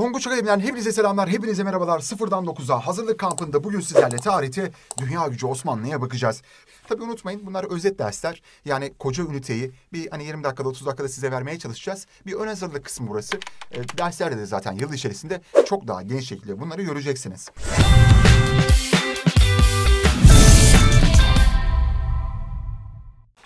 Tonguç Akademi'den hepinize selamlar, hepinize merhabalar. Sıfırdan 9'a hazırlık kampında bugün sizlerle tarihte dünya gücü Osmanlı'ya bakacağız. Tabii unutmayın bunlar özet dersler. Yani koca üniteyi bir hani 20 dakikada 30 dakikada size vermeye çalışacağız. Bir ön hazırlık kısmı burası. E, ee, derslerde de zaten yıl içerisinde çok daha geniş şekilde bunları göreceksiniz.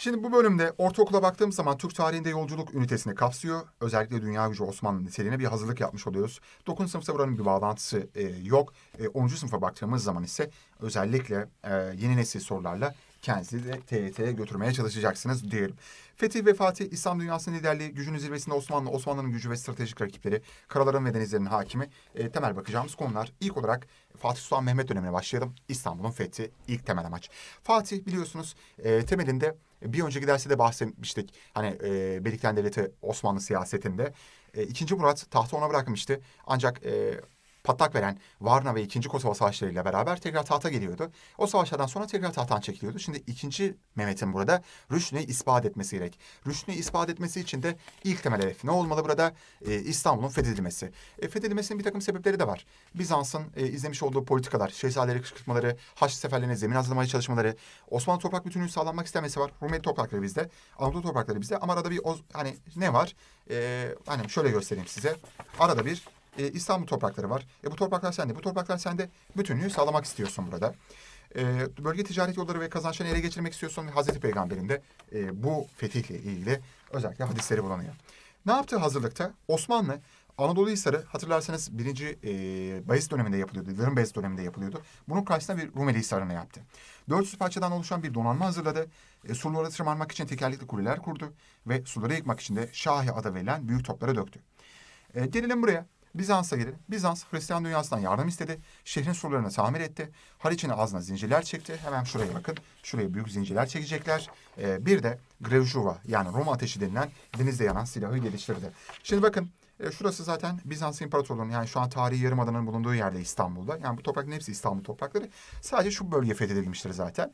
Şimdi bu bölümde ortaokula baktığım zaman Türk tarihinde yolculuk ünitesini kapsıyor. Özellikle dünya gücü Osmanlı niteliğine bir hazırlık yapmış oluyoruz. 9. sınıfta buranın bir bağlantısı e, yok. E, 10. sınıfa baktığımız zaman ise özellikle e, yeni nesil sorularla kendinizi de TYT'ye götürmeye çalışacaksınız diyelim. Fetih ve Fatih İslam dünyasının liderliği, gücünün zirvesinde Osmanlı, Osmanlı'nın gücü ve stratejik rakipleri, karaların ve denizlerin hakimi e, temel bakacağımız konular. İlk olarak Fatih Sultan Mehmet dönemine başlayalım. İstanbul'un fethi ilk temel amaç. Fatih biliyorsunuz e, temelinde bir önceki derste de bahsetmiştik. Hani e, Belikten Devleti Osmanlı siyasetinde. E, İkinci Murat tahtı ona bırakmıştı. Ancak e, patlak veren Varna ve 2. Kosova savaşlarıyla beraber tekrar tahta geliyordu. O savaşlardan sonra tekrar tahttan çekiliyordu. Şimdi 2. Mehmet'in burada rüşnü ispat etmesi gerek. Rüşnü ispat etmesi için de ilk temel hedef ne olmalı burada? E, İstanbul'un fethedilmesi. E, fethedilmesinin bir takım sebepleri de var. Bizans'ın e, izlemiş olduğu politikalar, şehzadeleri kışkırtmaları, Haçlı seferlerine zemin hazırlamaya çalışmaları, Osmanlı toprak bütünlüğünü sağlanmak istemesi var. Rumeli toprakları bizde, Anadolu toprakları bizde ama arada bir hani ne var? E, hani şöyle göstereyim size. Arada bir e, İstanbul toprakları var. E, bu topraklar sende. Bu topraklar sende. Bütünlüğü sağlamak istiyorsun burada. E, bölge ticaret yolları ve kazançlarını ele geçirmek istiyorsun. Hazreti Peygamber'in de e, bu fetihle ilgili özellikle hadisleri bulanıyor. Ne yaptı hazırlıkta? Osmanlı Anadolu Hisarı hatırlarsanız birinci e, Bayezid döneminde yapılıyordu. Yıldırım Bayezid döneminde yapılıyordu. Bunun karşısında bir Rumeli Hisarı'nı yaptı. 400 parçadan oluşan bir donanma hazırladı. E, surlara tırmanmak için tekerlekli kuleler kurdu. Ve suları yıkmak için de Şahi adı verilen büyük topları döktü. E, gelelim buraya. Bizans'a gelelim. Bizans Hristiyan dünyasından yardım istedi. Şehrin surlarını tamir etti. Haliç'in ağzına zincirler çekti. Hemen şuraya bakın. Şuraya büyük zincirler çekecekler. Ee, bir de Grevjuva yani Roma ateşi denilen denizde yanan silahı geliştirdi. Şimdi bakın e, şurası zaten Bizans İmparatorluğu'nun yani şu an tarihi yarımadanın bulunduğu yerde İstanbul'da. Yani bu toprak hepsi İstanbul toprakları. Sadece şu bölge fethedilmiştir zaten.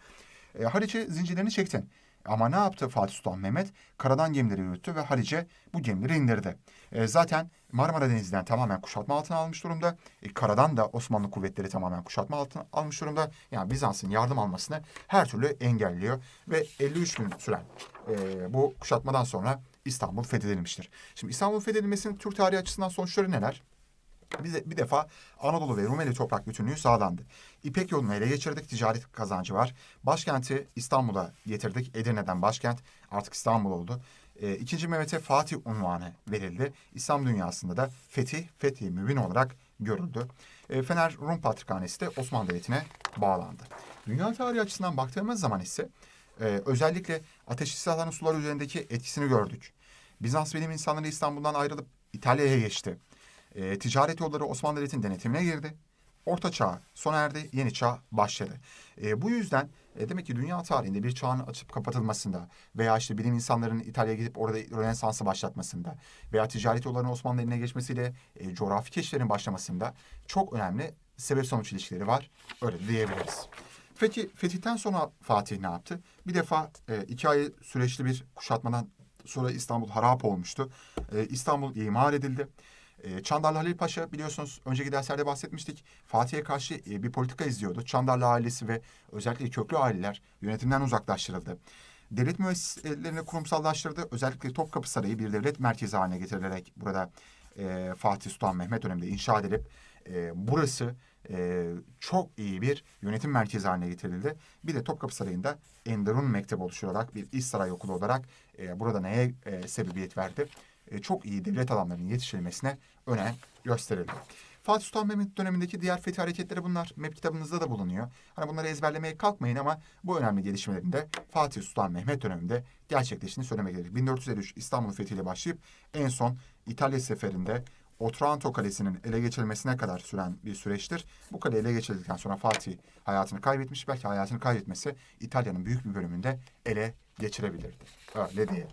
E, Haliç'e zincirlerini çektin. Ama ne yaptı Fatih Sultan Mehmet? Karadan gemileri yürüttü ve Halice bu gemileri indirdi. E, zaten Marmara Denizi'nden tamamen kuşatma altına almış durumda. E, karadan da Osmanlı kuvvetleri tamamen kuşatma altına almış durumda. Yani Bizans'ın yardım almasını her türlü engelliyor. Ve 53 gün süren e, bu kuşatmadan sonra İstanbul fethedilmiştir. Şimdi İstanbul fethedilmesinin Türk tarihi açısından sonuçları neler? Bir, bir defa Anadolu ve Rumeli toprak bütünlüğü sağlandı. İpek yolunu ele geçirdik, ticaret kazancı var. Başkenti İstanbul'a getirdik. Edirne'den başkent artık İstanbul oldu. E, ikinci Mehmet'e Fatih unvanı verildi. İslam dünyasında da fetih, fethi mübin olarak görüldü. E, Fener Rum Patrikhanesi de Osmanlı Devleti'ne bağlandı. Dünya tarihi açısından baktığımız zaman ise e, özellikle ateşli silahların sular üzerindeki etkisini gördük. Bizans bilim insanları İstanbul'dan ayrılıp İtalya'ya geçti e, ticaret yolları Osmanlı Devleti'nin denetimine girdi. Orta Çağ sona erdi, Yeni Çağ başladı. E, bu yüzden e, demek ki dünya tarihinde bir çağın açıp kapatılmasında veya işte bilim insanlarının İtalya'ya gidip orada Rönesans'ı başlatmasında veya ticaret yollarının Osmanlı eline geçmesiyle e, coğrafi keşiflerin başlamasında çok önemli sebep sonuç ilişkileri var. Öyle diyebiliriz. Peki fetihten sonra Fatih ne yaptı? Bir defa e, iki ay süreçli bir kuşatmadan sonra İstanbul harap olmuştu. E, İstanbul imar edildi. E, ee, Çandarlı Halil Paşa biliyorsunuz önceki derslerde bahsetmiştik. Fatih'e karşı e, bir politika izliyordu. Çandarlı ailesi ve özellikle köklü aileler yönetimden uzaklaştırıldı. Devlet müesseselerini kurumsallaştırdı. Özellikle Topkapı Sarayı bir devlet merkezi haline getirilerek burada e, Fatih Sultan Mehmet döneminde inşa edilip e, burası e, çok iyi bir yönetim merkezi haline getirildi. Bir de Topkapı Sarayı'nda Enderun Mektebi oluşturarak bir iş saray okulu olarak e, burada neye e, sebebiyet verdi? E, çok iyi devlet adamlarının yetiştirilmesine önem gösterildi. Fatih Sultan Mehmet dönemindeki diğer fetih hareketleri bunlar. MEP kitabınızda da bulunuyor. Hani bunları ezberlemeye kalkmayın ama bu önemli gelişmelerin de Fatih Sultan Mehmet döneminde gerçekleştiğini söylemek gerekir. 1453 İstanbul fethiyle başlayıp en son İtalya seferinde Otranto Kalesi'nin ele geçirilmesine kadar süren bir süreçtir. Bu kale ele geçirildikten sonra Fatih hayatını kaybetmiş. Belki hayatını kaybetmesi İtalya'nın büyük bir bölümünde ele geçirebilirdi. Öyle diye.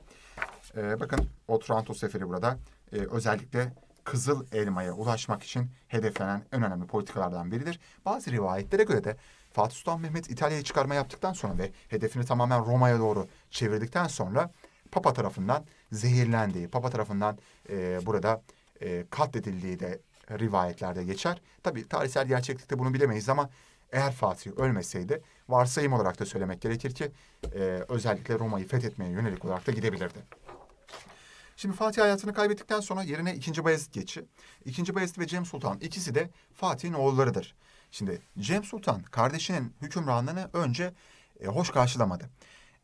Ee, bakın Otranto Seferi burada. Ee, özellikle kızıl elmaya ulaşmak için hedeflenen en önemli politikalardan biridir. Bazı rivayetlere göre de Fatih Sultan Mehmet İtalya'ya çıkarma yaptıktan sonra ve hedefini tamamen Roma'ya doğru çevirdikten sonra Papa tarafından zehirlendiği, Papa tarafından e, burada e, katledildiği de rivayetlerde geçer. Tabi tarihsel gerçeklikte bunu bilemeyiz ama eğer Fatih ölmeseydi varsayım olarak da söylemek gerekir ki e, özellikle Roma'yı fethetmeye yönelik olarak da gidebilirdi. Şimdi Fatih hayatını kaybettikten sonra yerine 2. Bayezid geçi. İkinci Bayezid ve Cem Sultan ikisi de Fatih'in oğullarıdır. Şimdi Cem Sultan kardeşinin hükümranlığını önce e, hoş karşılamadı.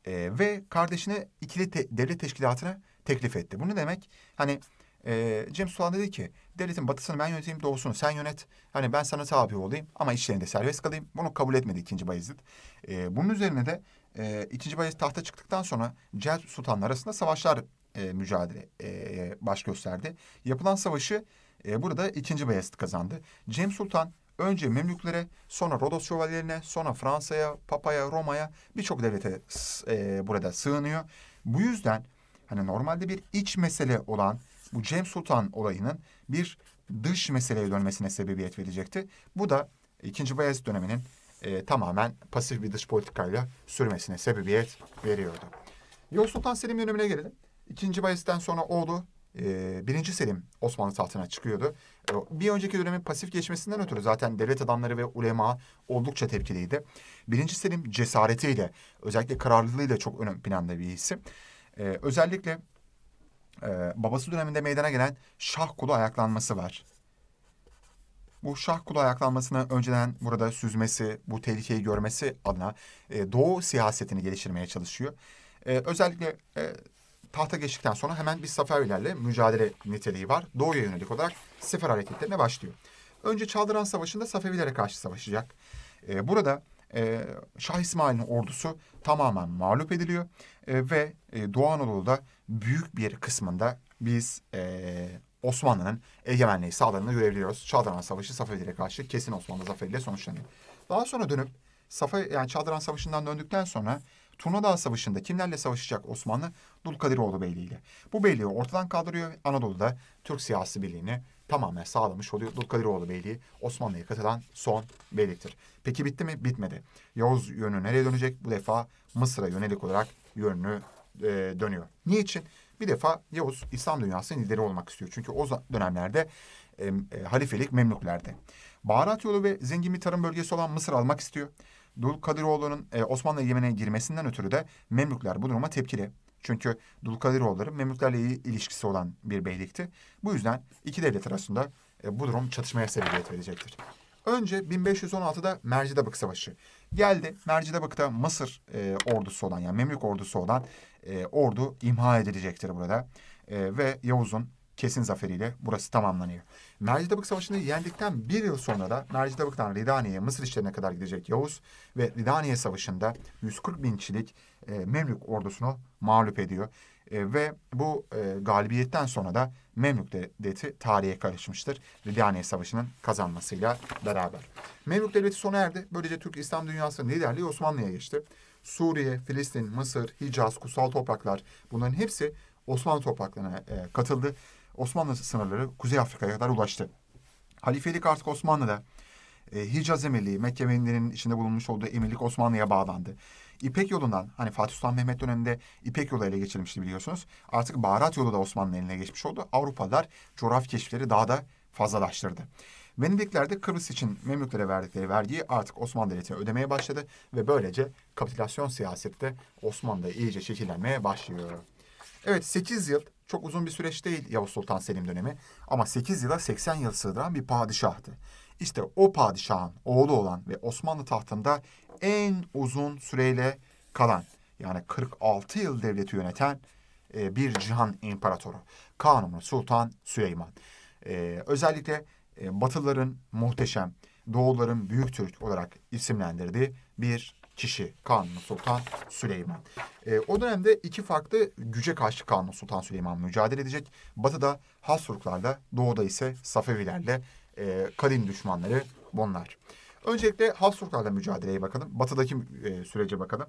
E, ve kardeşine ikili te, devlet teşkilatına teklif etti. Bu ne demek? Hani e, Cem Sultan dedi ki devletin batısını ben yöneteyim doğusunu sen yönet. Hani ben sana tabi olayım ama işlerinde serbest kalayım. Bunu kabul etmedi 2. Bayezid. E, bunun üzerine de e, 2. Bayezid tahta çıktıktan sonra Cem Sultan arasında savaşlar e, mücadele e, baş gösterdi. Yapılan savaşı e, burada 2. Bayezid kazandı. Cem Sultan önce Memlüklere, sonra Rodos şövalyelerine, sonra Fransa'ya, Papa'ya, Roma'ya birçok devlete e, burada sığınıyor. Bu yüzden hani normalde bir iç mesele olan bu Cem Sultan olayının bir dış meseleye dönmesine sebebiyet verecekti. Bu da 2. Bayezid döneminin e, tamamen pasif bir dış politikayla sürmesine sebebiyet veriyordu. Yavuz Sultan Selim dönemine gelelim. İkinci Bayezid'den sonra oğlu e, ee, birinci Selim Osmanlı tahtına çıkıyordu. E, bir önceki dönemin pasif geçmesinden ötürü zaten devlet adamları ve ulema oldukça tepkiliydi. Birinci Selim cesaretiyle özellikle kararlılığıyla çok ön planda bir isim. E, özellikle e, babası döneminde meydana gelen Şah Kulu ayaklanması var. Bu Şah Kulu ayaklanmasını önceden burada süzmesi, bu tehlikeyi görmesi adına e, Doğu siyasetini geliştirmeye çalışıyor. E, özellikle e, tahta geçtikten sonra hemen bir Safevilerle mücadele niteliği var. Doğuya yönelik olarak sefer hareketlerine başlıyor. Önce Çaldıran Savaşı'nda Safevilere karşı savaşacak. Ee, burada e, Şah İsmail'in ordusu tamamen mağlup ediliyor e, ve e, Doğu Anadolu'da büyük bir kısmında biz e, Osmanlı'nın egemenliği sağladığını görebiliyoruz. Çaldıran Savaşı Safevilere karşı kesin Osmanlı zaferiyle sonuçlanıyor. Daha sonra dönüp Safa yani Çaldıran Savaşı'ndan döndükten sonra Turnadağ Savaşı'nda kimlerle savaşacak Osmanlı? Dulkadiroğlu Beyliği ile. Bu beyliği ortadan kaldırıyor. Anadolu'da Türk siyasi birliğini tamamen sağlamış oluyor. Dulkadiroğlu Beyliği Osmanlı'ya katılan son beyliktir. Peki bitti mi? Bitmedi. Yavuz yönü nereye dönecek? Bu defa Mısır'a yönelik olarak yönünü e, dönüyor. Niçin? Bir defa Yavuz İslam dünyasının lideri olmak istiyor. Çünkü o dönemlerde e, e, halifelik Memlüklerde. Baharat yolu ve zengin bir tarım bölgesi olan Mısır almak istiyor. Dulkadiroğlu'nun e, Osmanlı Yemen'e girmesinden ötürü de Memlükler bu duruma tepkili. Çünkü Dulkadiroğulları Memlüklerle iyi ilişkisi olan bir beylikti. Bu yüzden iki devlet arasında e, bu durum çatışmaya sebebiyet verecektir. Önce 1516'da Mercidabık Savaşı geldi. Mercidabık'ta Mısır e, ordusu olan yani Memlük ordusu olan e, ordu imha edilecektir burada. E, ve Yavuz'un kesin zaferiyle burası tamamlanıyor. Mercidabık Savaşı'nı yendikten bir yıl sonra da Mercidabık'tan Ridaniye'ye Mısır işlerine kadar gidecek Yavuz ve Ridaniye Savaşı'nda 140 bin çilik e, Memlük ordusunu mağlup ediyor. E, ve bu e, galibiyetten sonra da Memlük Devleti tarihe karışmıştır. Ridaniye Savaşı'nın kazanmasıyla beraber. Memlük Devleti sona erdi. Böylece Türk İslam dünyasının liderliği Osmanlı'ya geçti. Suriye, Filistin, Mısır, Hicaz, kutsal topraklar bunların hepsi Osmanlı topraklarına e, katıldı Osmanlı sınırları Kuzey Afrika'ya kadar ulaştı. Halifelik artık Osmanlı'da. E, Hicaz Emirliği, Mekke Emirliği'nin içinde bulunmuş olduğu emirlik Osmanlı'ya bağlandı. İpek yolundan hani Fatih Sultan Mehmet döneminde İpek yolu ele geçirilmişti biliyorsunuz. Artık Baharat yolu da Osmanlı eline geçmiş oldu. Avrupalılar coğrafi keşifleri daha da fazlalaştırdı. Venedikler de Kıbrıs için Memlüklere verdikleri vergiyi artık Osmanlı Devleti'ne ödemeye başladı ve böylece kapitülasyon siyaseti de Osmanlı'da iyice şekillenmeye başlıyor. Evet 8 yıl çok uzun bir süreç değil Yavuz Sultan Selim dönemi ama 8 yıla 80 yıl sığdıran bir padişahtı. İşte o padişahın oğlu olan ve Osmanlı tahtında en uzun süreyle kalan yani 46 yıl devleti yöneten e, bir cihan imparatoru. Kanuni Sultan Süleyman. E, özellikle e, Batılıların muhteşem, Doğulların büyük Türk olarak isimlendirdiği bir kişi Kanuni Sultan Süleyman. E, o dönemde iki farklı güce karşı Kanuni Sultan Süleyman mücadele edecek. Batı'da Habsburglarla, doğuda ise Safevilerle e, kadim düşmanları bunlar. Öncelikle Habsburglarla mücadeleye bakalım. Batı'daki e, sürece bakalım.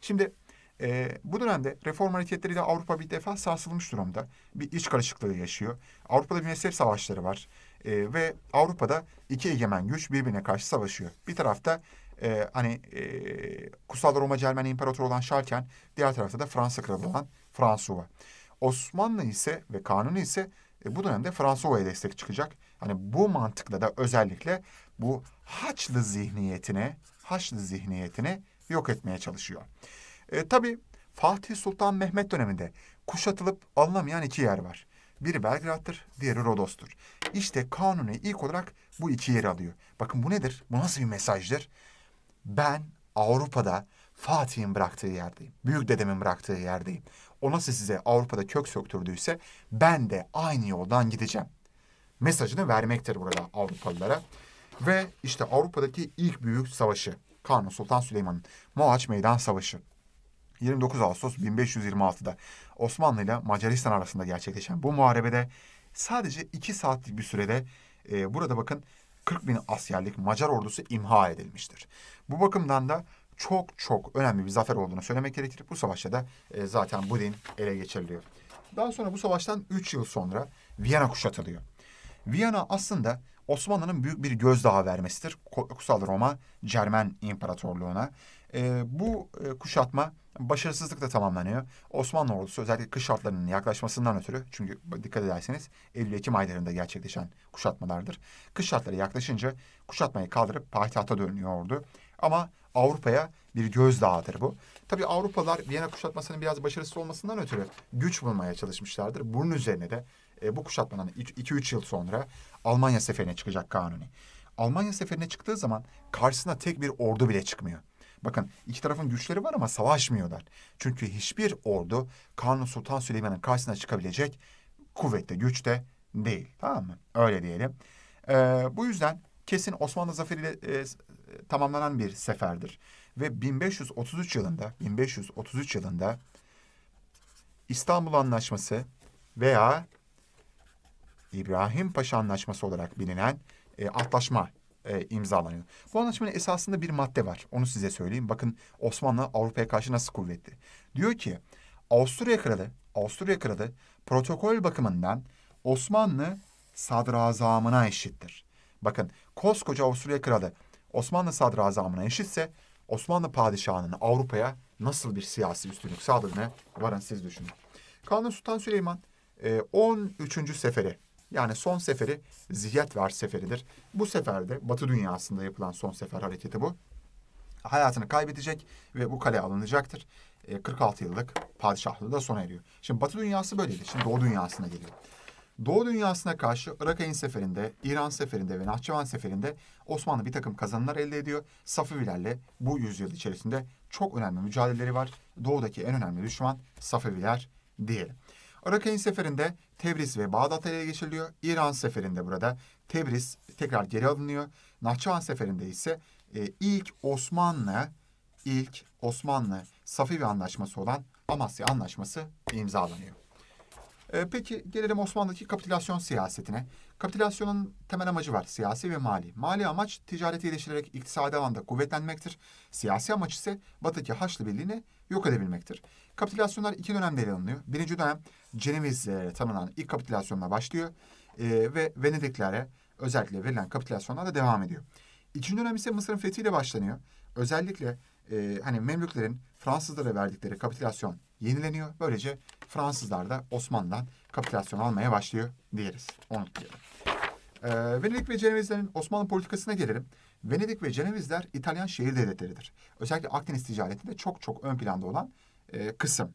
Şimdi e, bu dönemde reform hareketleriyle Avrupa bir defa sarsılmış durumda. Bir iç karışıklığı yaşıyor. Avrupa'da bir mezhep savaşları var. E, ve Avrupa'da iki egemen güç birbirine karşı savaşıyor. Bir tarafta e, hani e, Kutsal Roma Cermen İmparatoru olan Şarken diğer tarafta da Fransa kralı olan Fransuva. Osmanlı ise ve Kanuni ise e, bu dönemde Fransuva'ya destek çıkacak. Hani bu mantıkla da özellikle bu Haçlı zihniyetine, Haçlı zihniyetine yok etmeye çalışıyor. E, tabii Fatih Sultan Mehmet döneminde kuşatılıp alınamayan iki yer var. Biri Belgrad'dır, diğeri Rodos'tur. İşte Kanuni ilk olarak bu iki yeri alıyor. Bakın bu nedir? Bu nasıl bir mesajdır? ben Avrupa'da Fatih'in bıraktığı yerdeyim. Büyük dedemin bıraktığı yerdeyim. O nasıl size Avrupa'da kök söktürdüyse ben de aynı yoldan gideceğim. Mesajını vermektir burada Avrupalılara. Ve işte Avrupa'daki ilk büyük savaşı Kanuni Sultan Süleyman'ın Moğaç Meydan Savaşı. 29 Ağustos 1526'da Osmanlı ile Macaristan arasında gerçekleşen bu muharebede sadece iki saatlik bir sürede e, burada bakın 40 bin askerlik Macar ordusu imha edilmiştir. Bu bakımdan da çok çok önemli bir zafer olduğunu söylemek gerekir. Bu savaşta da e, zaten Budin ele geçiriliyor. Daha sonra bu savaştan 3 yıl sonra Viyana kuşatılıyor. Viyana aslında Osmanlı'nın büyük bir gözdağı vermesidir. Kutsal Roma, Cermen İmparatorluğu'na. E, bu e, kuşatma Başarısızlık da tamamlanıyor. Osmanlı ordusu özellikle kış şartlarının yaklaşmasından ötürü çünkü dikkat ederseniz Eylül-Ekim aylarında gerçekleşen kuşatmalardır. Kış şartları yaklaşınca kuşatmayı kaldırıp payitahta dönüyor ordu. Ama Avrupa'ya bir gözdağıdır bu. Tabi Avrupalılar Viyana kuşatmasının biraz başarısız olmasından ötürü güç bulmaya çalışmışlardır. Bunun üzerine de e, bu kuşatmadan 2-3 yıl sonra Almanya seferine çıkacak Kanuni. Almanya seferine çıktığı zaman karşısına tek bir ordu bile çıkmıyor. Bakın iki tarafın güçleri var ama savaşmıyorlar. Çünkü hiçbir ordu Kanun Sultan Süleyman'ın karşısına çıkabilecek kuvvette, güçte değil. Tamam mı? Öyle diyelim. Ee, bu yüzden kesin Osmanlı zaferiyle e, e, tamamlanan bir seferdir. Ve 1533 yılında 1533 yılında İstanbul Anlaşması veya İbrahim Paşa Anlaşması olarak bilinen e, antlaşma e, imzalanıyor. Bu anlaşmanın esasında bir madde var. Onu size söyleyeyim. Bakın Osmanlı Avrupa'ya karşı nasıl kuvvetli. Diyor ki Avusturya Kralı, Avusturya Kralı protokol bakımından Osmanlı sadrazamına eşittir. Bakın koskoca Avusturya Kralı Osmanlı sadrazamına eşitse Osmanlı padişahının Avrupa'ya nasıl bir siyasi üstünlük sağladığını varın siz düşünün. Kanun Sultan Süleyman 13. E, seferi yani son seferi Zihyetver seferidir. Bu seferde Batı dünyasında yapılan son sefer hareketi bu. Hayatını kaybedecek ve bu kale alınacaktır. E, 46 yıllık padişahlığı da sona eriyor. Şimdi Batı dünyası böyleydi. Şimdi Doğu dünyasına geliyor. Doğu dünyasına karşı Irak-Ayn seferinde, İran seferinde ve Nahçıvan seferinde Osmanlı bir takım kazanımlar elde ediyor. Safevilerle bu yüzyıl içerisinde çok önemli mücadeleleri var. Doğu'daki en önemli düşman Safeviler diyelim. Irak-Ayn seferinde Tebriz ve Bağdat ele geçiriliyor. İran seferinde burada Tebriz tekrar geri alınıyor. Nahçıvan seferinde ise e, ilk Osmanlı ilk Osmanlı safi bir Anlaşması olan Amasya Anlaşması imzalanıyor. E, peki gelelim Osmanlı'daki kapitülasyon siyasetine. Kapitülasyonun temel amacı var. Siyasi ve mali. Mali amaç ticareti iyileştirerek iktisadi alanda kuvvetlenmektir. Siyasi amaç ise Batı'daki Haçlı Birliği'ni yok edebilmektir. Kapitülasyonlar iki dönemde ele alınıyor. Birinci dönem Ceneviz'e tanınan ilk kapitülasyonla başlıyor. E, ve Venediklere özellikle verilen kapitülasyonlar da devam ediyor. İkinci dönem ise Mısır'ın fethiyle başlanıyor. Özellikle e, hani Memlüklerin Fransızlara verdikleri kapitülasyon yenileniyor. Böylece Fransızlar da Osmanlı'dan kapitülasyon almaya başlıyor diyeriz. Onu diyelim. E, Venedik ve Cenevizlerin Osmanlı politikasına gelelim. Venedik ve Cenevizler İtalyan şehir devletleridir. Özellikle Akdeniz ticaretinde çok çok ön planda olan e, kısım.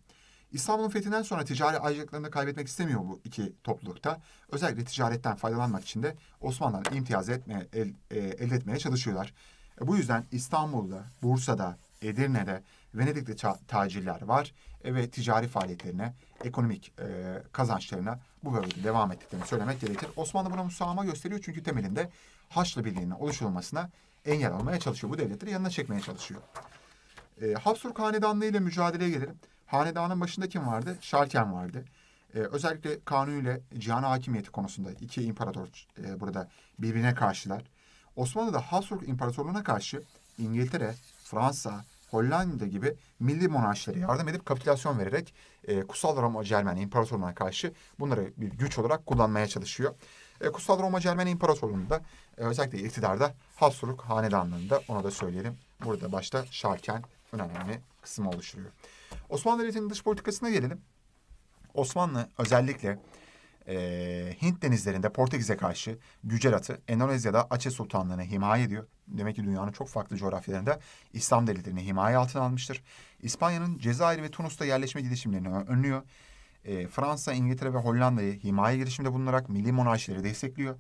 İstanbul'un fethinden sonra ticari ayrıcalıklarını kaybetmek istemiyor bu iki toplulukta. Özellikle ticaretten faydalanmak için de Osmanlı'dan imtiyaz etme, el, e, elde etmeye çalışıyorlar. E bu yüzden İstanbul'da, Bursa'da, Edirne'de, Venedik'te tacirler var e, ve ticari faaliyetlerine, ekonomik e, kazançlarına bu bölgede devam ettiklerini söylemek gerekir. Osmanlı buna müsamaha gösteriyor çünkü temelinde Haçlı Birliği'nin oluşturulmasına engel olmaya çalışıyor. Bu devletleri yanına çekmeye çalışıyor. E, Habsburg Hanedanlığı ile mücadeleye gelelim. Hanedanın başında kim vardı? Şarken vardı. Ee, özellikle Kanuni ile Cihan hakimiyeti konusunda iki imparator e, burada birbirine karşılar. Osmanlı'da Habsburg İmparatorluğu'na karşı İngiltere, Fransa, Hollanda gibi milli monarşilere yardım edip kapitülasyon vererek e, Kutsal Roma Cermeni İmparatorluğu'na karşı bunları bir güç olarak kullanmaya çalışıyor. E, Kutsal Roma Cermeni İmparatorluğu'nda e, özellikle iktidarda Habsburg Hanedanlığı'nda onu da söyleyelim. Burada başta Şarken önemli kısmı oluşturuyor. Osmanlı Devleti'nin dış politikasına gelelim. Osmanlı özellikle e, Hint denizlerinde Portekiz'e karşı Gücerat'ı, Endonezya'da Aceh Sultanlığı'nı himaye ediyor. Demek ki dünyanın çok farklı coğrafyalarında İslam devletlerini himaye altına almıştır. İspanya'nın Cezayir ve Tunus'ta yerleşme girişimlerini önlüyor. E, Fransa, İngiltere ve Hollanda'yı himaye girişimde bulunarak milli monarşileri destekliyor.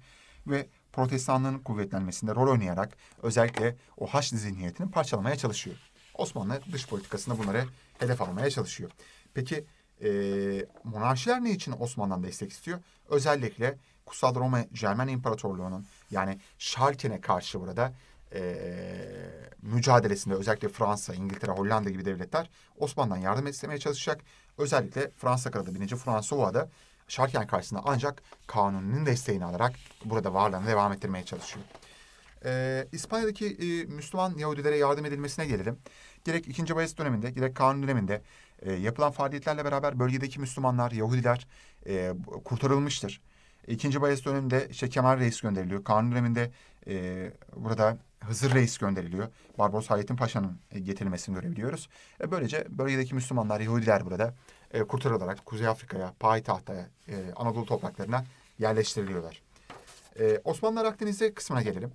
Ve protestanlığın kuvvetlenmesinde rol oynayarak özellikle o Haçlı zihniyetini parçalamaya çalışıyor. Osmanlı dış politikasında bunları hedef almaya çalışıyor. Peki e, monarşiler ne için Osmanlıdan destek istiyor? Özellikle Kutsal Roma Cermen İmparatorluğu'nun yani Şarken'e karşı burada e, mücadelesinde özellikle Fransa, İngiltere, Hollanda gibi devletler Osmanlıdan yardım istemeye çalışacak. Özellikle Fransa kralı 1. Fransuva'da Şarken karşısında ancak kanunun desteğini alarak burada varlığını devam ettirmeye çalışıyor. Ee, İspanya'daki e, Müslüman Yahudilere yardım edilmesine gelelim. Gerek 2. Bayezid döneminde gerek kanun döneminde e, yapılan faaliyetlerle beraber bölgedeki Müslümanlar, Yahudiler e, kurtarılmıştır. İkinci Bayezid döneminde işte Kemal Reis gönderiliyor. Kanun döneminde e, burada Hızır Reis gönderiliyor. Barbaros Hayrettin Paşa'nın e, getirilmesini görebiliyoruz. E, böylece bölgedeki Müslümanlar, Yahudiler burada e, kurtarılarak Kuzey Afrika'ya, payitahta, e, Anadolu topraklarına yerleştiriliyorlar. E, Osmanlılar Akdeniz'e kısmına gelelim.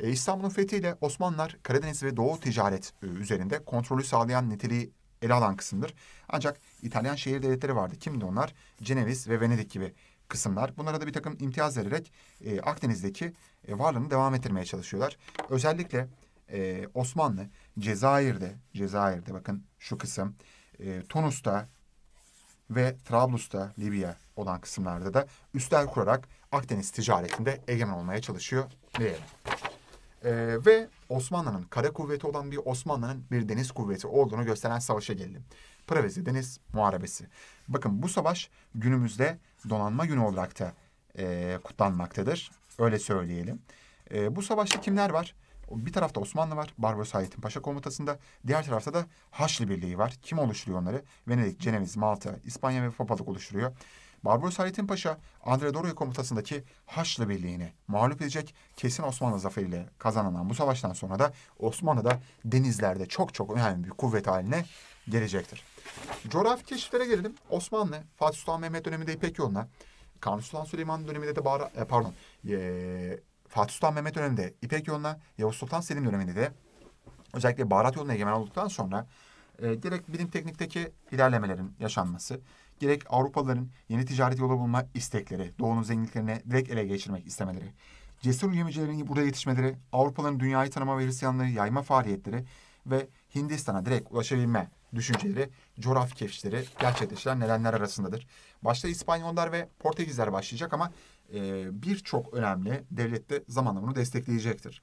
E, İstanbul'un fethiyle Osmanlılar Karadeniz ve Doğu ticaret e, üzerinde kontrolü sağlayan niteliği ele alan kısımdır. Ancak İtalyan şehir devletleri vardı. Kimdi onlar? Ceneviz ve Venedik gibi kısımlar. Bunlara da bir takım imtiyaz vererek e, Akdeniz'deki e, varlığını devam ettirmeye çalışıyorlar. Özellikle e, Osmanlı, Cezayir'de, Cezayir'de bakın şu kısım, e, Tunus'ta ve Trablus'ta Libya olan kısımlarda da üstel kurarak Akdeniz ticaretinde egemen olmaya çalışıyor diyelim. E, ve Osmanlı'nın kara kuvveti olan bir Osmanlı'nın bir deniz kuvveti olduğunu gösteren savaşa geldi. Prevezi Deniz Muharebesi. Bakın bu savaş günümüzde donanma günü olarak da e, kutlanmaktadır. Öyle söyleyelim. E, bu savaşta kimler var? Bir tarafta Osmanlı var, Barbaros Hayrettin Paşa komutasında. Diğer tarafta da Haçlı Birliği var. Kim oluşturuyor onları? Venedik, Ceneviz, Malta, İspanya ve Papalık oluşturuyor. Barbaros Hayrettin Paşa, Andre Doroya komutasındaki Haçlı Birliği'ni mağlup edecek kesin Osmanlı zaferiyle kazanılan bu savaştan sonra da Osmanlı da denizlerde çok çok önemli bir kuvvet haline gelecektir. Coğrafi keşiflere gelelim. Osmanlı, Fatih Sultan Mehmet döneminde İpek yoluna, Kanuni Sultan Süleyman döneminde de Bahra, e, pardon, e, Fatih Sultan Mehmet döneminde İpek yoluna, Yavuz Sultan Selim döneminde de özellikle baharat yoluna egemen olduktan sonra e, gerek bilim teknikteki ilerlemelerin yaşanması, gerek Avrupalıların yeni ticaret yolu bulma istekleri, doğunun zenginliklerine direkt ele geçirmek istemeleri, cesur gemicilerin burada yetişmeleri, Avrupalıların dünyayı tanıma ve Hristiyanlığı yayma faaliyetleri ve Hindistan'a direkt ulaşabilme düşünceleri coğrafi keşifleri gerçekleşen nedenler arasındadır. Başta İspanyollar ve Portekizler başlayacak ama e, birçok önemli devlet de zamanla bunu destekleyecektir.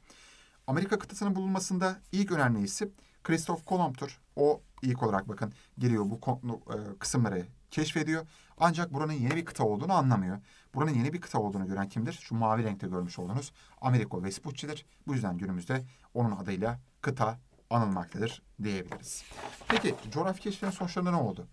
Amerika kıtasının bulunmasında ilk önemli isim Christoph Kolomb'tur. O ilk olarak bakın giriyor bu konu, e, kısımları keşfediyor. Ancak buranın yeni bir kıta olduğunu anlamıyor. Buranın yeni bir kıta olduğunu gören kimdir? Şu mavi renkte görmüş olduğunuz Amerigo Vespucci'dir. Bu yüzden günümüzde onun adıyla kıta anılmaktadır diyebiliriz. Peki coğrafi keşfinin sonuçlarında ne oldu?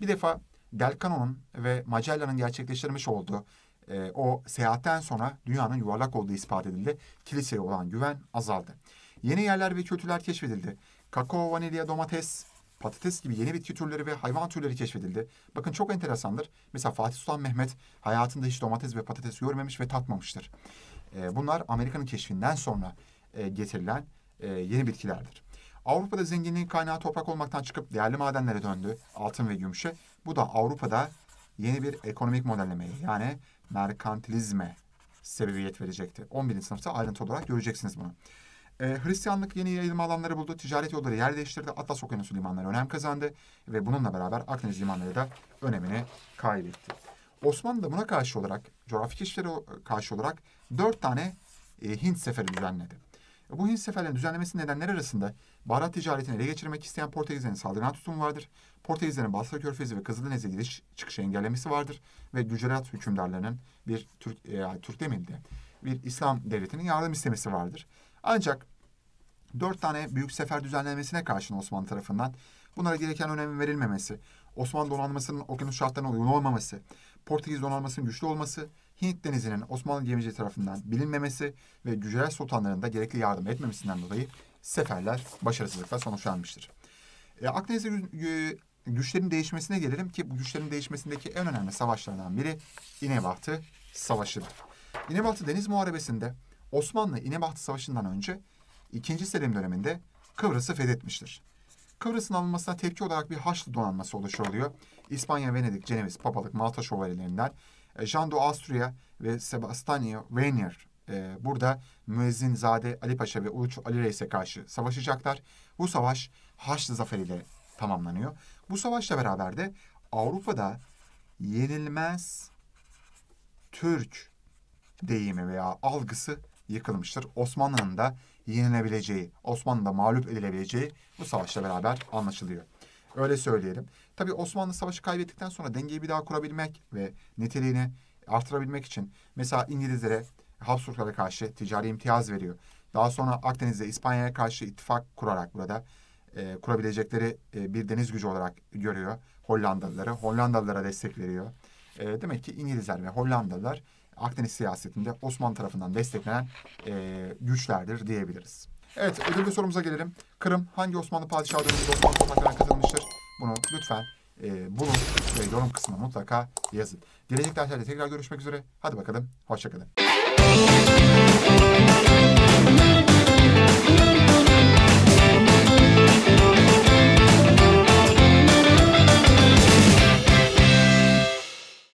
Bir defa Delcano'nun ve Magellan'ın gerçekleştirmiş olduğu e, o seyahatten sonra dünyanın yuvarlak olduğu ispat edildi. Kiliseye olan güven azaldı. Yeni yerler ve kültürler keşfedildi. Kakao, vanilya, domates, patates gibi yeni bitki türleri ve hayvan türleri keşfedildi. Bakın çok enteresandır. Mesela Fatih Sultan Mehmet hayatında hiç domates ve patates görmemiş ve tatmamıştır. E, bunlar Amerika'nın keşfinden sonra e, getirilen e, yeni bitkilerdir. Avrupa'da zenginliğin kaynağı toprak olmaktan çıkıp değerli madenlere döndü. Altın ve gümüşe. Bu da Avrupa'da yeni bir ekonomik modellemeye yani merkantilizme sebebiyet verecekti. 11. sınıfta ayrıntı olarak göreceksiniz bunu. E, Hristiyanlık yeni yayılma alanları buldu. Ticaret yolları yer değiştirdi. Atlas Okyanusu limanları önem kazandı. Ve bununla beraber Akdeniz limanları da önemini kaybetti. Osmanlı da buna karşı olarak, coğrafi keşiflere karşı olarak dört tane e, Hint seferi düzenledi. Bu Hint seferlerinin düzenlemesi nedenleri arasında baharat ticaretini ele geçirmek isteyen Portekizlerin saldırgan tutumu vardır. Portekizlerin Basra Körfezi ve Kızıldeniz'e giriş çıkışı engellemesi vardır. Ve Gücerat hükümdarlarının bir Türk, e, Türk demeyeyim bir İslam devletinin yardım istemesi vardır. Ancak Dört tane büyük sefer düzenlenmesine karşın Osmanlı tarafından bunlara gereken önem verilmemesi, Osmanlı donanmasının okyanus şartlarına uygun olmaması, Portekiz donanmasının güçlü olması, Hint denizinin Osmanlı gemicileri tarafından bilinmemesi ve Gücel sultanlarının da gerekli yardım etmemesinden dolayı seferler başarısızlıkla sonuçlanmıştır. E, Akdeniz'de güçlerin değişmesine gelelim ki bu güçlerin değişmesindeki en önemli savaşlardan biri İnebahtı Savaşı'dır. İnebahtı Deniz Muharebesi'nde Osmanlı İnebahtı Savaşı'ndan önce 2. Selim döneminde Kıbrıs'ı fethetmiştir. Kıbrıs'ın alınmasına tepki olarak bir Haçlı donanması oluşturuluyor. İspanya, Venedik, Ceneviz, Papalık, Malta şövalyelerinden e, Jean de Austria ve Sebastiano Weiner e, burada Müezzinzade Ali Paşa ve Uluç Ali Reis'e karşı savaşacaklar. Bu savaş Haçlı zaferiyle tamamlanıyor. Bu savaşla beraber de Avrupa'da yenilmez Türk deyimi veya algısı yıkılmıştır. Osmanlı'nın da yenilebileceği, Osmanlı'da mağlup edilebileceği bu savaşla beraber anlaşılıyor. Öyle söyleyelim. Tabii Osmanlı savaşı kaybettikten sonra dengeyi bir daha kurabilmek ve niteliğini artırabilmek için mesela İngilizlere, Habsburglara karşı ticari imtiyaz veriyor. Daha sonra Akdeniz'de İspanya'ya karşı ittifak kurarak burada e, kurabilecekleri e, bir deniz gücü olarak görüyor Hollandalıları. Hollandalılara destek veriyor. E, demek ki İngilizler ve Hollandalılar Akdeniz siyasetinde Osmanlı tarafından desteklenen e, güçlerdir diyebiliriz. Evet ödüllü sorumuza gelelim. Kırım hangi Osmanlı padişahı döneminde Osmanlı topraklarına katılmıştır? Bunu lütfen e, bulun ve yorum kısmına mutlaka yazın. Gelecek derslerde tekrar görüşmek üzere. Hadi bakalım. Hoşçakalın.